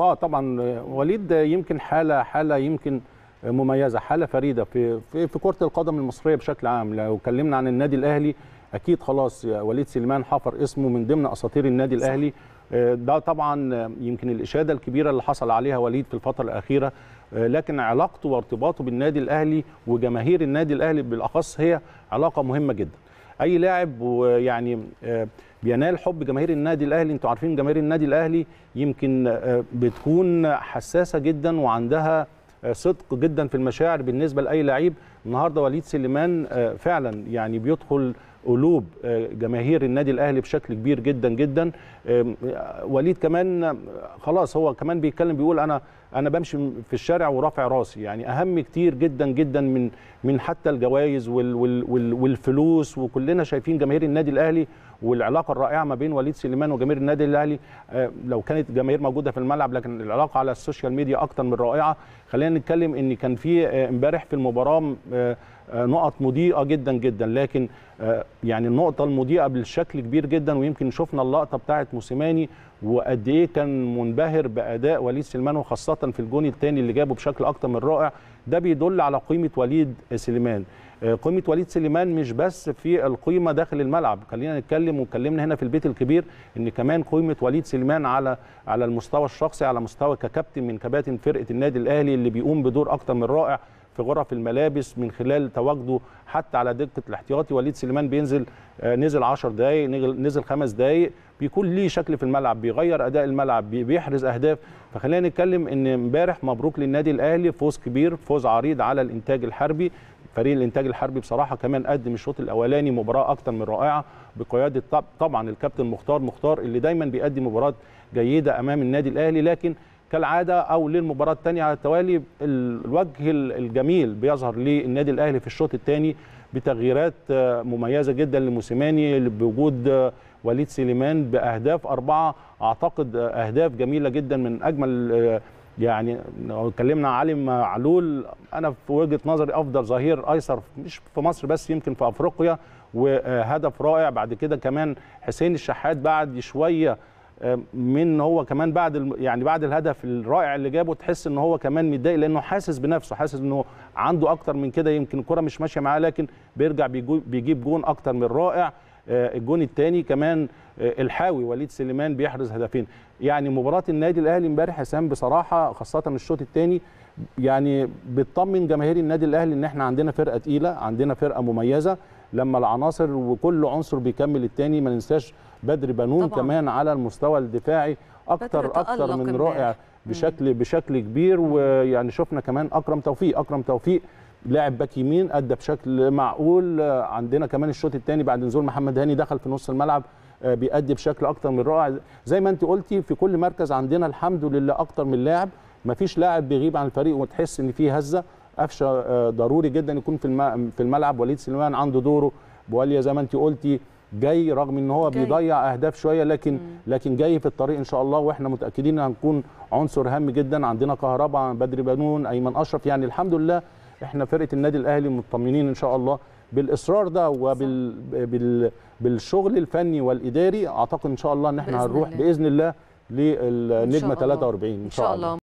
اه طبعا وليد يمكن حاله حاله يمكن مميزه حاله فريده في في, في كره القدم المصريه بشكل عام لو اتكلمنا عن النادي الاهلي اكيد خلاص وليد سليمان حفر اسمه من ضمن اساطير النادي صح. الاهلي ده طبعا يمكن الاشاده الكبيره اللي حصل عليها وليد في الفتره الاخيره لكن علاقته وارتباطه بالنادي الاهلي وجماهير النادي الاهلي بالاخص هي علاقه مهمه جدا اي لاعب ويعني آه، بينال حب جماهير النادي الاهلي انتوا عارفين جماهير النادي الاهلي يمكن آه، بتكون حساسه جدا وعندها آه، صدق جدا في المشاعر بالنسبه لاي لعيب النهارده وليد سليمان فعلا يعني بيدخل قلوب آه، جماهير النادي الاهلي بشكل كبير جدا جدا آه، وليد كمان آه، خلاص هو كمان بيتكلم بيقول انا انا بمشي في الشارع ورافع راسي يعني اهم كتير جدا جدا من من حتى الجوائز والفلوس وكلنا شايفين جماهير النادي الاهلي والعلاقه الرائعه ما بين وليد سليمان وجماهير النادي الاهلي لو كانت جماهير موجوده في الملعب لكن العلاقه على السوشيال ميديا اكتر من رائعه خلينا نتكلم ان كان في امبارح في المباراه آه، نقط مضيئه جدا جدا لكن آه، يعني النقطه المضيئه بالشكل كبير جدا ويمكن شفنا اللقطه بتاعه موسيماني وقد ايه كان منبهر باداء وليد سليمان وخاصه في الجون الثاني اللي جابه بشكل اكتر من رائع ده بيدل على قيمه وليد سليمان آه، قيمه وليد سليمان مش بس في القيمه داخل الملعب خلينا نتكلم واتكلمنا هنا في البيت الكبير ان كمان قيمه وليد سليمان على على المستوى الشخصي على مستوى ككابتن من كباتن فرقه النادي الاهلي اللي بيقوم بدور اكتر من رائع في غرف الملابس من خلال تواجده حتى على دكه الاحتياطي وليد سليمان بينزل آه، نزل 10 دقائق نزل 5 دقائق بيكون ليه شكل في الملعب بيغير اداء الملعب بيحرز اهداف فخلينا نتكلم ان امبارح مبروك للنادي الاهلي فوز كبير فوز عريض على الانتاج الحربي فريق الانتاج الحربي بصراحه كمان قدم الشوط الاولاني مباراه اكثر من رائعه بقياده طبعا الكابتن مختار مختار اللي دايما بيقدم مباراه جيده امام النادي الاهلي لكن كالعاده او للمباراه الثانيه على التوالي الوجه الجميل بيظهر للنادي الاهلي في الشوط الثاني بتغييرات آه، مميزه جدا لموسيماني بوجود آه، وليد سليمان باهداف اربعه اعتقد آه، اهداف جميله جدا من اجمل يعني لو اتكلمنا علي معلول انا في وجهه نظري افضل ظهير ايسر مش في مصر بس يمكن في افريقيا وهدف رائع بعد كده كمان حسين الشحات بعد شويه من هو كمان بعد يعني بعد الهدف الرائع اللي جابه تحس ان هو كمان متضايق لانه حاسس بنفسه حاسس انه عنده اكتر من كده يمكن الكره مش ماشيه معاه لكن بيرجع بيجيب جون اكتر من رائع آه، الجون الثاني كمان آه، الحاوي وليد سليمان بيحرز هدفين يعني مباراه النادي الاهلي امبارح حسام بصراحه خاصه الشوط الثاني يعني بتطمن جماهير النادي الاهلي ان احنا عندنا فرقه تقيله عندنا فرقه مميزه لما العناصر وكل عنصر بيكمل الثاني ما ننساش بدر بنون طبعا. كمان على المستوى الدفاعي اكتر اكتر من رائع بشكل بشكل كبير ويعني شفنا كمان اكرم توفيق اكرم توفيق لاعب باك يمين ادى بشكل معقول عندنا كمان الشوط الثاني بعد نزول محمد هاني دخل في نص الملعب آه، بيأدي بشكل اكتر من رائع زي ما انت قلتي في كل مركز عندنا الحمد لله اكتر من لاعب ما فيش لاعب بيغيب عن الفريق وتحس ان في هزه قفشه آه، ضروري جدا يكون في في الملعب وليد سليمان عنده دوره بواليا زي ما انت قلتي جاي رغم ان هو جاي. بيضيع اهداف شويه لكن مم. لكن جاي في الطريق ان شاء الله واحنا متاكدين هنكون عنصر هام جدا عندنا كهرباء بدري بنون ايمن اشرف يعني الحمد لله احنا فرقه النادي الاهلي مطمنين ان شاء الله بالاصرار ده وبال بال... بالشغل الفني والاداري اعتقد ان شاء الله ان احنا هنروح باذن الله للنجمه 43 ان شاء الله, إن شاء الله.